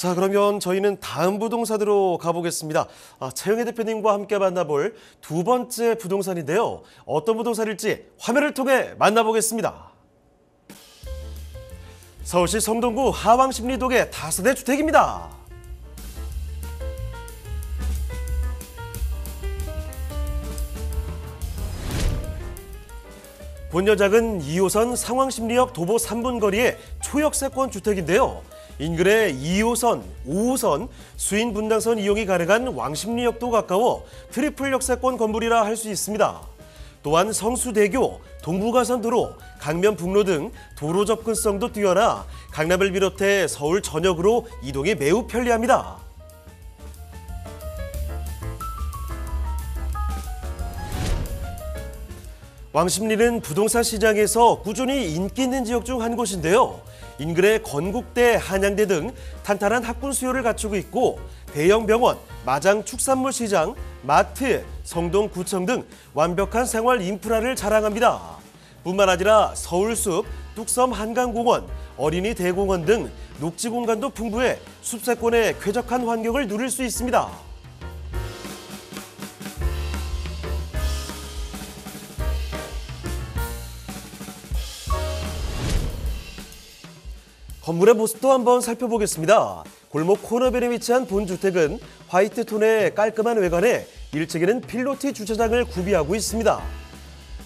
자 그러면 저희는 다음 부동산으로 가보겠습니다. 아, 최영애 대표님과 함께 만나볼 두 번째 부동산인데요. 어떤 부동산일지 화면을 통해 만나보겠습니다. 서울시 성동구 하왕십리동의 다세대 주택입니다. 본여작은 2호선 상황심리역 도보 3분 거리의 초역세권 주택인데요. 인근의 2호선, 5호선, 수인 분당선 이용이 가능한 왕십리역도 가까워 트리플 역사권 건물이라 할 수 있습니다. 또한 성수대교, 동부가선도로, 강면북로 등 도로 접근성도 뛰어나 강남을 비롯해 서울 전역으로 이동이 매우 편리합니다. 왕십리는 부동산 시장에서 꾸준히 인기 있는 지역 중 한 곳인데요. 인근의 건국대, 한양대 등 탄탄한 학군 수요를 갖추고 있고 대형 병원, 마장 축산물 시장, 마트, 성동구청 등 완벽한 생활 인프라를 자랑합니다. 뿐만 아니라 서울숲, 뚝섬 한강공원, 어린이 대공원 등 녹지 공간도 풍부해 숲세권의 쾌적한 환경을 누릴 수 있습니다. 건물의 모습도 한번 살펴보겠습니다. 골목 코너변에 위치한 본주택은 화이트 톤의 깔끔한 외관에 1층에는 필로티 주차장을 구비하고 있습니다.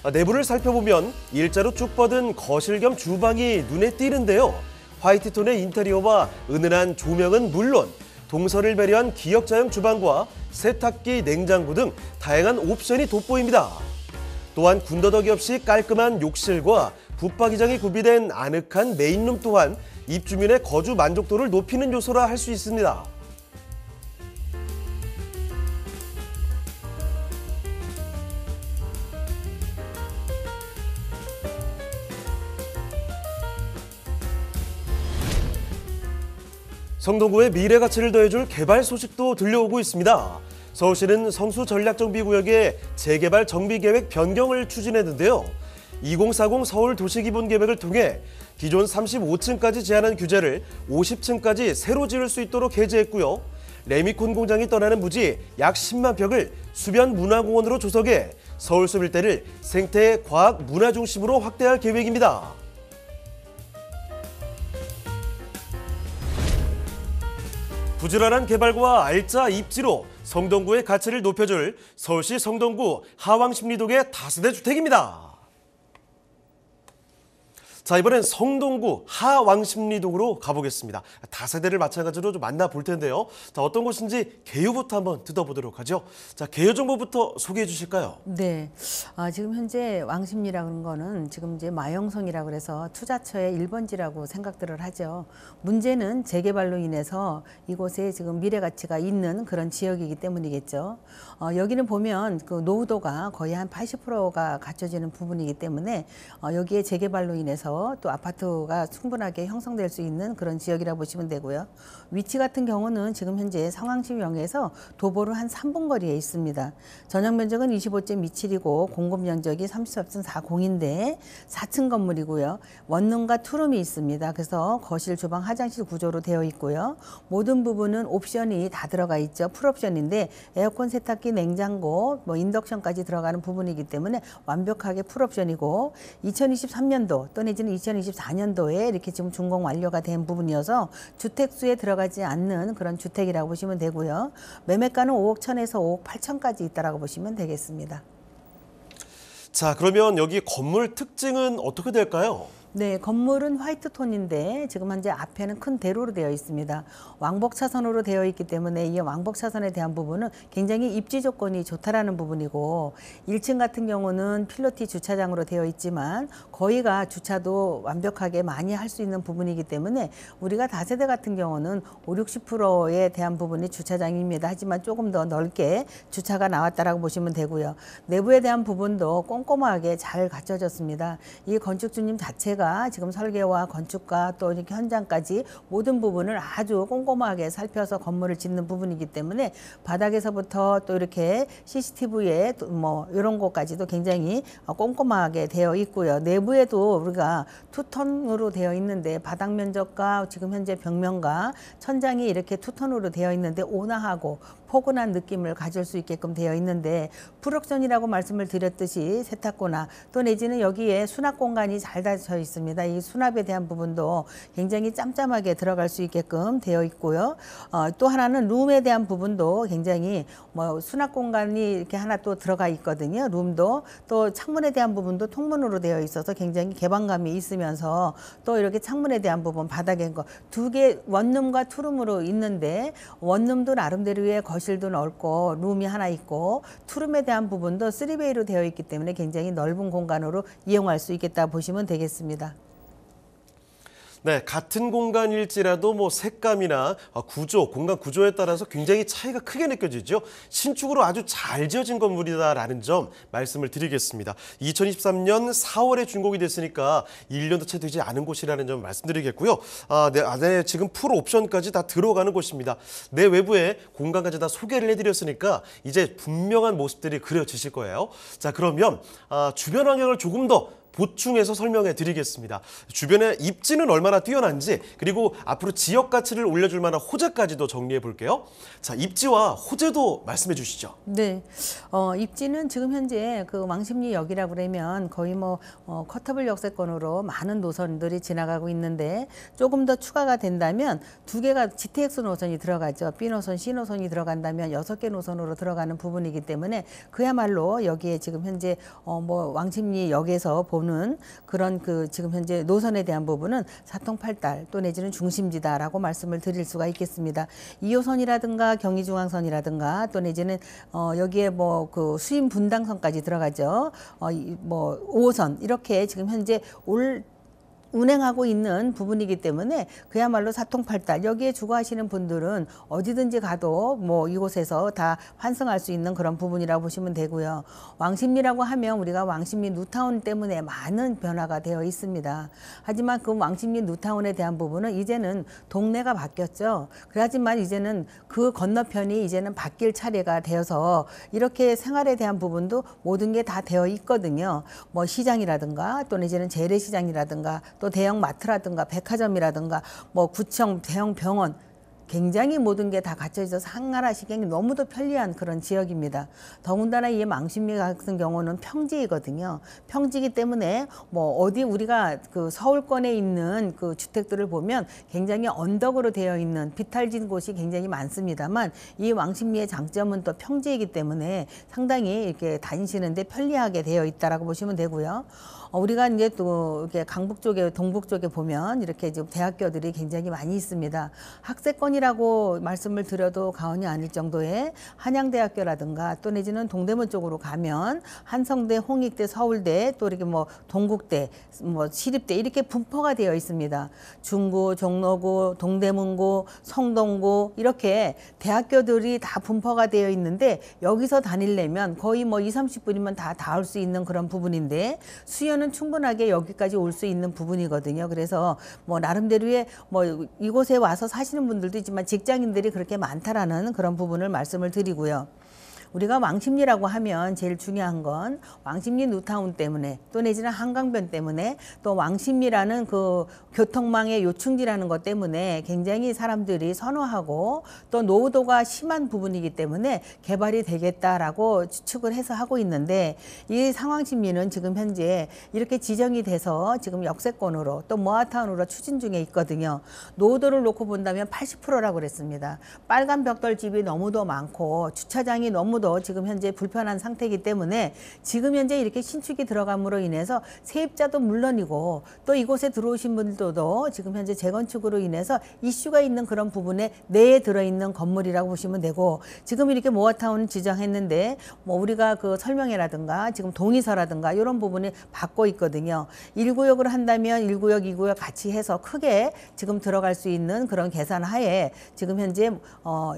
아, 내부를 살펴보면 일자로 쭉 뻗은 거실 겸 주방이 눈에 띄는데요. 화이트 톤의 인테리어와 은은한 조명은 물론 동선을 배려한 기역자형 주방과 세탁기, 냉장고 등 다양한 옵션이 돋보입니다. 또한 군더더기 없이 깔끔한 욕실과 붙박이장이 구비된 아늑한 메인룸 또한 입주민의 거주 만족도를 높이는 요소라 할 수 있습니다. 성동구의 미래 가치를 더해줄 개발 소식도 들려오고 있습니다. 서울시는 성수 전략정비구역의 재개발 정비계획 변경을 추진했는데요. 2040 서울 도시기본 계획을 통해 기존 35층까지 제한한 규제를 50층까지 새로 지을 수 있도록 해제했고요. 레미콘 공장이 떠나는 부지 약 10만 평을 수변 문화공원으로 조성해 서울숲 일대를 생태, 과학, 문화 중심으로 확대할 계획입니다. 부지런한 개발과 알짜 입지로 성동구의 가치를 높여줄 서울시 성동구 하왕십리동의 다세대 주택입니다. 자, 이번엔 성동구 하왕십리동으로 가보겠습니다. 다세대를 마찬가지로 좀 만나볼 텐데요. 자, 어떤 곳인지 개요부터 한번 뜯어보도록 하죠. 자, 개요 정보부터 소개해 주실까요? 네. 아, 지금 현재 왕십리라는 거는 지금 이제 마영성이라고 그래서 투자처의 1번지라고 생각들을 하죠. 문제는 재개발로 인해서 이곳에 지금 미래 가치가 있는 그런 지역이기 때문이겠죠. 어, 여기는 보면 그 노후도가 거의 한 80%가 갖춰지는 부분이기 때문에 어, 여기에 재개발로 인해서 또 아파트가 충분하게 형성될 수 있는 그런 지역이라 보시면 되고요. 위치 같은 경우는 지금 현재 성황시명에서 도보로 한 3분 거리에 있습니다. 전용 면적은 25.27이고 공급 면적이 34.40인데 4층 건물이고요. 원룸과 투룸이 있습니다. 그래서 거실, 주방, 화장실 구조로 되어 있고요. 모든 부분은 옵션이 다 들어가 있죠. 풀옵션인데 에어컨, 세탁기, 냉장고, 뭐 인덕션까지 들어가는 부분이기 때문에 완벽하게 풀옵션이고 2023년도 또는 지는 2024년도에 이렇게 지금 준공 완료가 된 부분이어서 주택수에 들어가지 않는 그런 주택이라고 보시면 되고요. 매매가는 5억 천에서 5억 8천까지 있다라고 보시면 되겠습니다. 자, 그러면 여기 건물 특징은 어떻게 될까요? 네, 건물은 화이트 톤인데 지금 현재 앞에는 큰 대로로 되어 있습니다. 왕복 차선으로 되어 있기 때문에 이 왕복 차선에 대한 부분은 굉장히 입지 조건이 좋다라는 부분이고 1층 같은 경우는 필로티 주차장으로 되어 있지만 거의가 주차도 완벽하게 많이 할 수 있는 부분이기 때문에 우리가 다세대 같은 경우는 5, 60%에 대한 부분이 주차장입니다. 하지만 조금 더 넓게 주차가 나왔다라고 보시면 되고요. 내부에 대한 부분도 꼼꼼하게 잘 갖춰졌습니다. 이 건축주님 자체가 저희가 지금 설계와 건축과 또 이렇게 현장까지 모든 부분을 아주 꼼꼼하게 살펴서 건물을 짓는 부분이기 때문에 바닥에서부터 또 이렇게 CCTV에 뭐 이런 것까지도 굉장히 꼼꼼하게 되어 있고요. 내부에도 우리가 투톤으로 되어 있는데 바닥 면적과 지금 현재 벽면과 천장이 이렇게 투톤으로 되어 있는데 온화하고 포근한 느낌을 가질 수 있게끔 되어 있는데 불옥선이라고 말씀을 드렸듯이 세탁고나 또 내지는 여기에 수납 공간이 잘 닫혀 있습니다. 이 수납에 대한 부분도 굉장히 짬짬하게 들어갈 수 있게끔 되어 있고요. 어, 또 하나는 룸에 대한 부분도 굉장히 뭐 수납 공간이 이렇게 하나 또 들어가 있거든요. 룸도 또 창문에 대한 부분도 통문으로 되어 있어서 굉장히 개방감이 있으면서 또 이렇게 창문에 대한 부분 바닥에 거 두 개 원룸과 투룸으로 있는데 원룸도 나름대로의 거실 거실도 넓고 룸이 하나 있고 투룸에 대한 부분도 쓰리베이로 되어 있기 때문에 굉장히 넓은 공간으로 이용할 수 있겠다 보시면 되겠습니다. 네, 같은 공간일지라도 뭐 색감이나 어, 구조, 공간 구조에 따라서 굉장히 차이가 크게 느껴지죠. 신축으로 아주 잘 지어진 건물이다라는 점 말씀을 드리겠습니다. 2023년 4월에 준공이 됐으니까 1년도 채 되지 않은 곳이라는 점 말씀드리겠고요. 아, 네, 아, 네, 지금 풀 옵션까지 다 들어가는 곳입니다. 내 외부에 공간까지 다 소개를 해드렸으니까 이제 분명한 모습들이 그려지실 거예요. 자, 그러면 아, 주변 환경을 조금 더 보충해서 설명해 드리겠습니다. 주변의 입지는 얼마나 뛰어난지 그리고 앞으로 지역 가치를 올려줄 만한 호재까지도 정리해 볼게요. 자, 입지와 호재도 말씀해 주시죠. 네, 어, 입지는 지금 현재 그 왕십리역이라 그러면 거의 뭐 어, 커터블 역세권으로 많은 노선들이 지나가고 있는데 조금 더 추가가 된다면 두 개가 GTX 노선이 들어가죠. B 노선, C 노선이 들어간다면 여섯 개 노선으로 들어가는 부분이기 때문에 그야말로 여기에 지금 현재 어, 뭐 왕십리역에서 본 보는 그런 그 지금 현재 노선에 대한 부분은 사통팔달 또 내지는 중심지다라고 말씀을 드릴 수가 있겠습니다. 2호선이라든가 경의중앙선이라든가 또 내지는 어 여기에 뭐 그 수인 분당선까지 들어가죠. 어뭐 5호선 이렇게 지금 현재 올 운행하고 있는 부분이기 때문에 그야말로 사통팔달 여기에 주거하시는 분들은 어디든지 가도 뭐 이곳에서 다 환승할 수 있는 그런 부분이라고 보시면 되고요. 왕십리라고 하면 우리가 왕십리 누타운 때문에 많은 변화가 되어 있습니다. 하지만 그 왕십리 누타운에 대한 부분은 이제는 동네가 바뀌었죠. 그렇지만 이제는 그 건너편이 이제는 바뀔 차례가 되어서 이렇게 생활에 대한 부분도 모든 게 다 되어 있거든요. 뭐 시장이라든가 또는 이제는 재래시장이라든가 또 대형 마트라든가 백화점이라든가 뭐 구청 대형 병원 굉장히 모든 게 다 갖춰 있어서 한가라시경이 너무도 편리한 그런 지역입니다. 더군다나 이 망신리 같은 경우는 평지이거든요. 평지이기 때문에 뭐 어디 우리가 그 서울권에 있는 그 주택들을 보면 굉장히 언덕으로 되어 있는 비탈진 곳이 굉장히 많습니다만 이 왕십리의 장점은 또 평지이기 때문에 상당히 이렇게 다니시는데 편리하게 되어 있다라고 보시면 되고요. 어, 우리가 이제 또 이렇게 강북 쪽에 동북 쪽에 보면 이렇게 지금 대학교들이 굉장히 많이 있습니다. 학세권이라고 말씀을 드려도 과언이 아닐 정도의 한양대학교라든가 또 내지는 동대문 쪽으로 가면 한성대, 홍익대, 서울대 또 이렇게 뭐 동국대, 뭐 시립대 이렇게 분포가 되어 있습니다. 중구, 종로구, 동대문구, 성동구 이렇게 대학교들이 다 분포가 되어 있는데 여기서 다닐려면 거의 뭐 2, 30분이면 다 닿을 수 있는 그런 부분인데 수요는 시간은 충분하게 여기까지 올 수 있는 부분이거든요. 그래서 뭐 나름대로의 뭐 이곳에 와서 사시는 분들도 있지만 직장인들이 그렇게 많다라는 그런 부분을 말씀을 드리고요. 우리가 왕십리라고 하면 제일 중요한 건 왕십리 누타운 때문에 또 내지는 한강변 때문에 또 왕십리라는 그 교통망의 요충지라는 것 때문에 굉장히 사람들이 선호하고 또 노후도가 심한 부분이기 때문에 개발이 되겠다라고 추측을 해서 하고 있는데 이 상황심리는 지금 현재 이렇게 지정이 돼서 지금 역세권으로 또 모아타운으로 추진 중에 있거든요. 노후도를 놓고 본다면 80%라고 그랬습니다. 빨간 벽돌 집이 너무도 많고 주차장이 너무도 정도 지금 현재 불편한 상태이기 때문에 지금 현재 이렇게 신축이 들어감으로 인해서 세입자도 물론이고 또 이곳에 들어오신 분들도 지금 현재 재건축으로 인해서 이슈가 있는 그런 부분에 내에 들어있는 건물이라고 보시면 되고 지금 이렇게 모아타운 지정했는데 뭐 우리가 그 설명회라든가 지금 동의서라든가 이런 부분이 받고 있거든요. 1구역을 한다면 1구역, 2구역 같이 해서 크게 지금 들어갈 수 있는 그런 계산 하에 지금 현재 어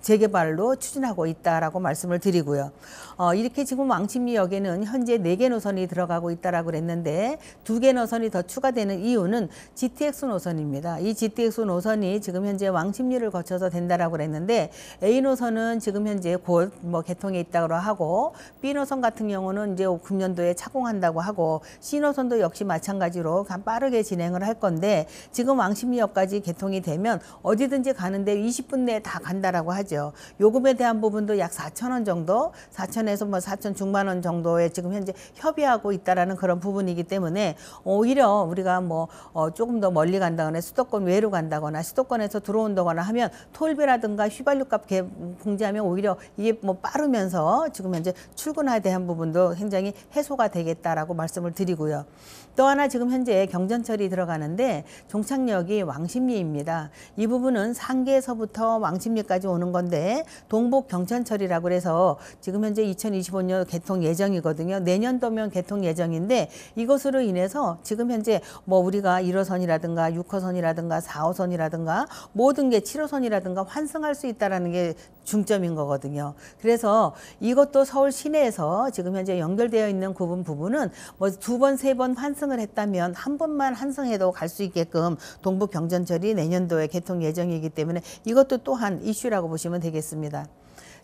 재개발로 추진하고 있다라고 말씀을 드리고요. 어, 이렇게 지금 왕십리역에는 현재 네개 노선이 들어가고 있다라고 그랬는데 두 개 노선이 더 추가되는 이유는 GTX 노선입니다. 이 GTX 노선이 지금 현재 왕십리를 거쳐서 된다라고 그랬는데 A 노선은 지금 현재 곧 뭐 개통에 있다고 하고 B 노선 같은 경우는 이제 금년도에 착공한다고 하고 C 노선도 역시 마찬가지로 빠르게 진행을 할 건데 지금 왕십리역까지 개통이 되면 어디든지 가는데 20분 내에 다 간다라고 하죠. 있죠. 요금에 대한 부분도 약 4천 원 정도, 4천에서 뭐 4천 중만원 정도에 지금 현재 협의하고 있다라는 그런 부분이기 때문에 오히려 우리가 뭐 어, 조금 더 멀리 간다거나 수도권 외로 간다거나 수도권에서 들어온다거나 하면 톨비라든가 휘발유값 공제하면 오히려 이게 뭐 빠르면서 지금 현재 출근에 대한 부분도 굉장히 해소가 되겠다라고 말씀을 드리고요. 또 하나 지금 현재 경전철이 들어가는데 종착역이 왕십리입니다. 이 부분은 상계에서부터 왕십리까지 오는 것 건데 동북 경천철이라고 그래서 지금 현재 2025년 개통 예정이거든요. 내년도면 개통 예정인데 이것으로 인해서 지금 현재 뭐 우리가 1호선이라든가 6호선이라든가 4호선이라든가 모든 게 7호선이라든가 환승할 수 있다라는 게 중점인 거거든요. 그래서 이것도 서울 시내에서 지금 현재 연결되어 있는 구분 부분은 뭐 두 번, 세 번 환승을 했다면 한 번만 환승해도 갈 수 있게끔 동부 경전철이 내년도에 개통 예정이기 때문에 이것도 또한 이슈라고 보시면 되겠습니다.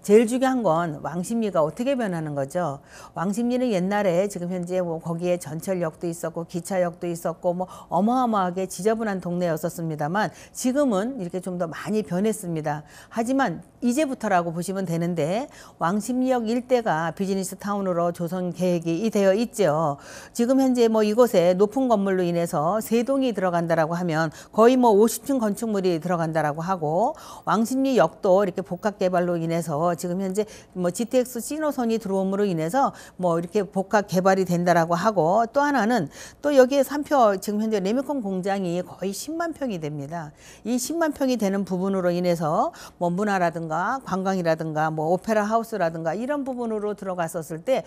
제일 중요한 건 왕십리가 어떻게 변하는 거죠. 왕십리는 옛날에 지금 현재 뭐 거기에 전철역도 있었고 기차역도 있었고 뭐 어마어마하게 지저분한 동네였었습니다만 지금은 이렇게 좀 더 많이 변했습니다. 하지만 이제부터라고 보시면 되는데 왕십리역 일대가 비즈니스 타운으로 조성 계획이 되어 있죠. 지금 현재 뭐 이곳에 높은 건물로 인해서 세 동이 들어간다라고 하면 거의 뭐 50층 건축물이 들어간다라고 하고 왕십리역도 이렇게 복합 개발로 인해서 지금 현재 뭐 GTX 신호선이 들어옴으로 인해서 뭐 이렇게 복합 개발이 된다라고 하고 또 하나는 또 여기에 삼표 지금 현재 레미콘 공장이 거의 10만 평이 됩니다. 이 10만 평이 되는 부분으로 인해서 뭐 문화라든가 관광이라든가 뭐 오페라 하우스라든가 이런 부분으로 들어갔었을 때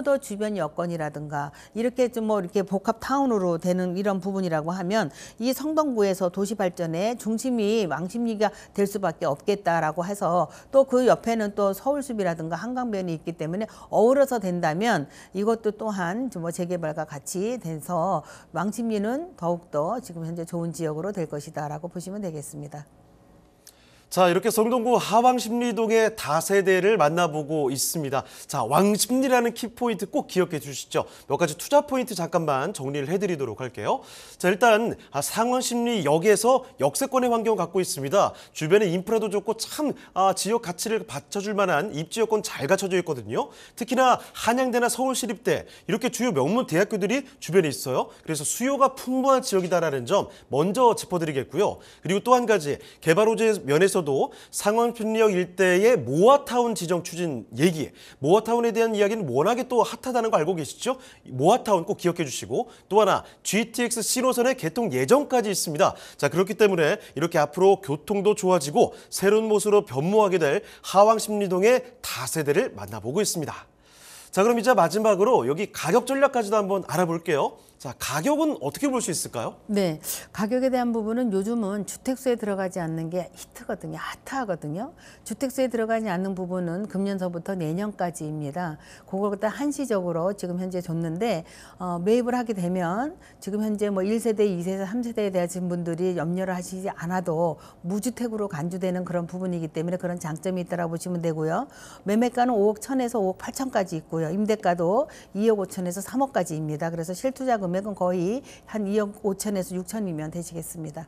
너무도 주변 여건이라든가 이렇게 좀 뭐 이렇게 복합 타운으로 되는 이런 부분이라고 하면 이 성동구에서 도시 발전의 중심이 왕십리가 될 수밖에 없겠다라고 해서 또그옆에 옆에는 또 서울숲이라든가 한강변이 있기 때문에 어우러서 된다면 이것도 또한 뭐 재개발과 같이 돼서 왕십리는 더욱더 지금 현재 좋은 지역으로 될 것이다라고 보시면 되겠습니다. 자 이렇게 성동구 하왕심리동의 다세대를 만나보고 있습니다. 자왕십리라는 키포인트 꼭 기억해 주시죠. 몇 가지 투자 포인트 잠깐만 정리를 해드리도록 할게요. 자 일단 아, 상원심리역에서 역세권의 환경 을 갖고 있습니다. 주변에 인프라도 좋고 참 아, 지역 가치를 받쳐줄 만한 입지여건 잘 갖춰져 있거든요. 특히나 한양대나 서울시립대 이렇게 주요 명문 대학교들이 주변에 있어요. 그래서 수요가 풍부한 지역이다라는 점 먼저 짚어드리겠고요. 그리고 또 한 가지 개발 호재 면에서 대해서도 상원순리역 일대의 모아타운 지정 추진 얘기 모아타운에 대한 이야기는 워낙에 또 핫하다는 거 알고 계시죠? 모아타운 꼭 기억해 주시고 또 하나 GTX 신호선의 개통 예정까지 있습니다. 자 그렇기 때문에 이렇게 앞으로 교통도 좋아지고 새로운 모습으로 변모하게 될 하왕십리동의 다세대를 만나보고 있습니다. 자 그럼 이제 마지막으로 여기 가격 전략까지도 한번 알아볼게요. 자, 가격은 어떻게 볼 수 있을까요? 네. 가격에 대한 부분은 요즘은 주택수에 들어가지 않는 게 히트거든요. 핫하거든요. 주택수에 들어가지 않는 부분은 금년서부터 내년까지입니다. 그걸 갖다 한시적으로 지금 현재 줬는데 어, 매입을 하게 되면 지금 현재 뭐 1세대, 2세대, 3세대에 대하신 분들이 염려를 하시지 않아도 무주택으로 간주되는 그런 부분이기 때문에 그런 장점이 있다라고 보시면 되고요. 매매가는 5억 1천에서 5억 8천까지 있고요. 임대가도 2억 5천에서 3억까지입니다. 그래서 실투자금 금액은 거의 한 2억 5천에서 6천이면 되시겠습니다.